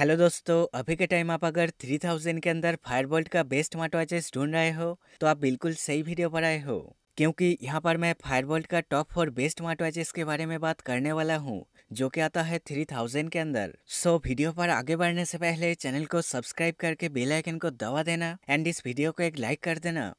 hello दोस्तों अभी के टाइम आप अगर 3000 के अंदर फायरबोल्ट का बेस्ट माटवाचेस ढूंढ रहे हो तो आप बिल्कुल सही वीडियो पर आए हो क्योंकि यहाँ पर मैं फायरबोल्ट का टॉप फोर बेस्ट माटवाचेस के बारे में बात करने वाला हूँ जो कि आता है 3000 के अंदर सो so, वीडियो पर आगे बढ़ने से पहले चैनल को सब्सक्राइब करके बेलाइकन को दबा देना एंड इस वीडियो को एक लाइक कर देना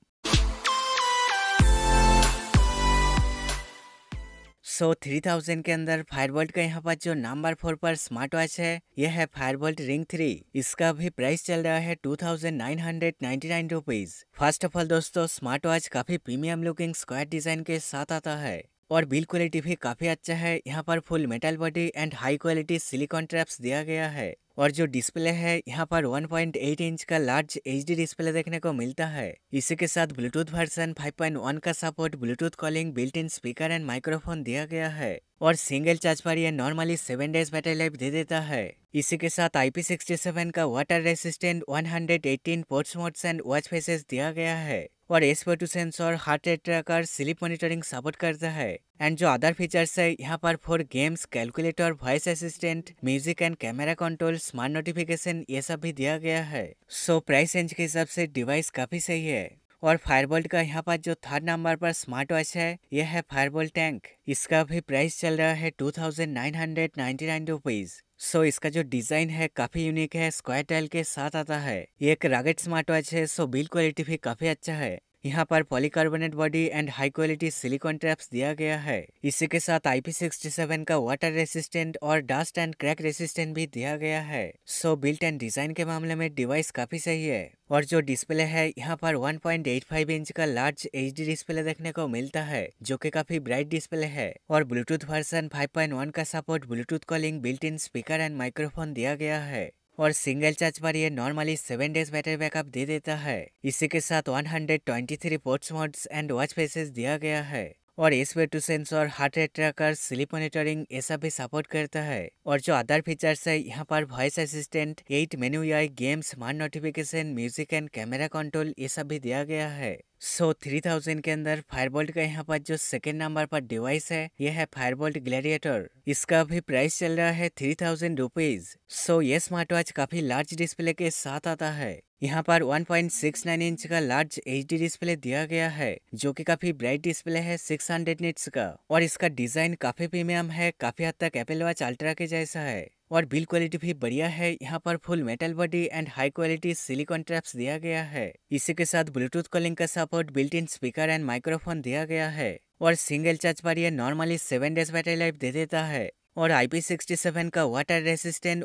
सो so, 3000 के अंदर फायरबोल्ट का यहाँ पर जो नंबर फोर पर स्मार्ट वॉच है यह है फायरबोल्ट रिंग थ्री इसका भी प्राइस चल रहा है two thousand nine hundred ninety nine rupees first of all दोस्तों स्मार्ट वॉच काफी प्रीमियम लुकिंग स्क्वायर डिजाइन के साथ आता है और बिल क्वालिटी भी काफी अच्छा है यहाँ पर full metal body and high quality silicone straps दिया गया है और जो डिस्प्ले है यहाँ पर 1.8 इंच का लार्ज एच डिस्प्ले देखने को मिलता है इसी के साथ ब्लूटूथ वर्सन 5.1 का support Bluetooth calling built in speaker and microphone दिया गया है और सिंगल चार्ज पर यह normally seven days battery life दे देता है इसी के साथ IP67 का water resistant 118 sports modes and watch faces दिया गया है और S two sensor heart rate tracker sleep monitoring support करता है एंड जो अदर फीचर्स है यहाँ पर four games calculator voice assistant music and camera control smart notification ये सब भी दिया गया है सो प्राइस रेंज के हिसाब से डिवाइस काफी सही है और फायरबोल्ट का यहाँ पर जो थर्ड नंबर पर स्मार्ट वॉच है यह है फायरबोल्ट टैंक इसका भी प्राइस चल रहा है two thousand nine hundred ninety nine rupees so so, इसका जो डिजाइन है काफी यूनिक है स्क्वायर टाइल के साथ आता है ये एक रागेट स्मार्ट वॉच है सो बिल्ड क्वालिटी भी काफी अच्छा है यहाँ पर polycarbonate body and high quality silicone straps दिया गया है इसी के साथ आईपी सिक्सटी सेवन का वाटर रेसिस्टेंट और डस्ट एंड क्रैक रेसिस्टेंट भी दिया गया है सो बिल्ट एंड डिजाइन के मामले में डिवाइस काफी सही है और जो डिस्प्ले है यहाँ पर 1.85 इंच का लार्ज एच डिस्प्ले देखने को मिलता है जो कि काफी ब्राइट डिस्प्ले है और ब्लूटूथ वर्सन फाइव का support Bluetooth calling built in speaker and microphone दिया गया है और सिंगल चार्ज पर ये normally seven days battery backup दे देता है इसी के साथ 123 sports modes and watch faces दिया गया है और इस वे two sensor heart rate tracker sleep monitoring ये सब भी सपोर्ट करता है और जो अदर फीचर्स है यहाँ पर वॉइस असिस्टेंट एट मेन्यू आई game smart notification music and camera control ये सब भी दिया गया है सो थ्री थाउजेंड के अंदर फायरबोल्ट का यहाँ पर जो सेकेंड नंबर पर डिवाइस है यह है फायरबोल्ट ग्लेडिएटर इसका भी प्राइस चल रहा है थ्री थाउजेंड रुपीज सो ये स्मार्ट वॉच काफी लार्ज डिस्प्ले के साथ आता है यहाँ पर 1.69 इंच का लार्ज एच डिस्प्ले दिया गया है जो कि काफी ब्राइट डिस्प्ले है 600 हंड्रेड का और इसका डिजाइन काफी प्रीमियम है काफी हद तक एपल वॉच अल्ट्रा के जैसा है और बिल क्वालिटी भी बढ़िया है यहाँ पर full metal body and high quality silicone straps दिया गया है इसी के साथ ब्लूटूथ कॉलिंग का support built in speaker and microphone दिया गया है और सिंगल चार्ज पर यह normally seven days battery life दे देता है और IP67 का water resistant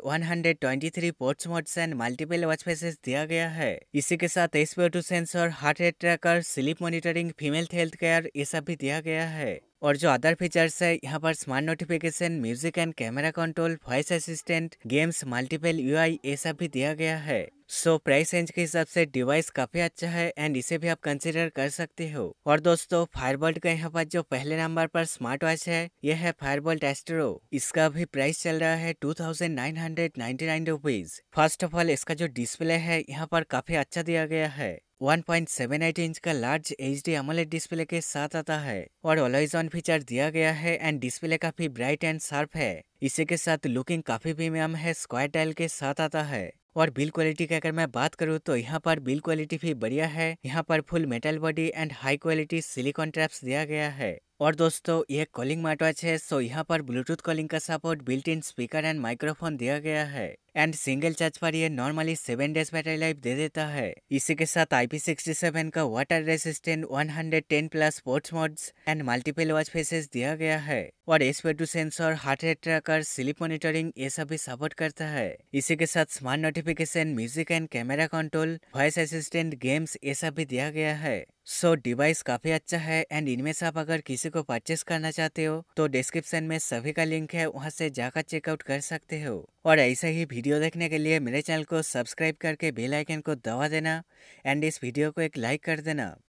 123 sports modes and multiple watch faces दिया गया है इसी के साथ P sensor heart rate tracker sleep monitoring female health care ये सब भी दिया गया है और जो अदर फीचर्स है यहाँ पर smart notification music and camera control voice assistant games multiple यू ये सब भी दिया गया है सो प्राइस रेंज के हिसाब से डिवाइस काफी अच्छा है एंड इसे भी आप कंसिडर कर सकते हो और दोस्तों फायरबोल्ट का यहाँ पर जो पहले नंबर पर स्मार्ट वॉच है यह है फायरबोल्ट एस्ट्रो इसका भी प्राइस चल रहा है two thousand nine hundred ninety nine rupees first of all इसका जो डिस्प्ले है यहाँ पर काफी अच्छा दिया गया है 1.78 इंच का large H D AMOLED display के साथ आता है और ऑलवेज ऑन फीचर दिया गया है एंड डिस्प्ले काफी ब्राइट एंड शार्प है इसी के साथ लुकिंग काफी प्रीमियम है स्क्वायर टाइल के साथ आता है और बिल क्वालिटी की अगर मैं बात करूँ तो यहाँ पर बिल क्वालिटी भी बढ़िया है यहाँ पर full metal body and high quality silicone straps दिया गया है और दोस्तों ये कॉलिंग माटवा है सो यहाँ पर ब्लूटूथ कॉलिंग का support built in speaker and microphone दिया गया है एंड सिंगल चार्ज पर यह normally seven days battery life दे देता है इसी के साथ IP67 का water resistant 110 plus sports modes and multiple watch faces दिया गया है और S P two sensor heart rate tracker sleep monitoring ये सब भी सपोर्ट करता है इसी के साथ smart notification music and camera control voice assistant games ये सब भी दिया गया है सो so, डिवाइस काफ़ी अच्छा है एंड इनमें से आप अगर किसी को परचेस करना चाहते हो तो डिस्क्रिप्शन में सभी का लिंक है वहाँ से जाकर चेकआउट कर सकते हो और ऐसे ही वीडियो देखने के लिए मेरे चैनल को सब्सक्राइब करके बेल आइकन को दबा देना एंड इस वीडियो को एक लाइक कर देना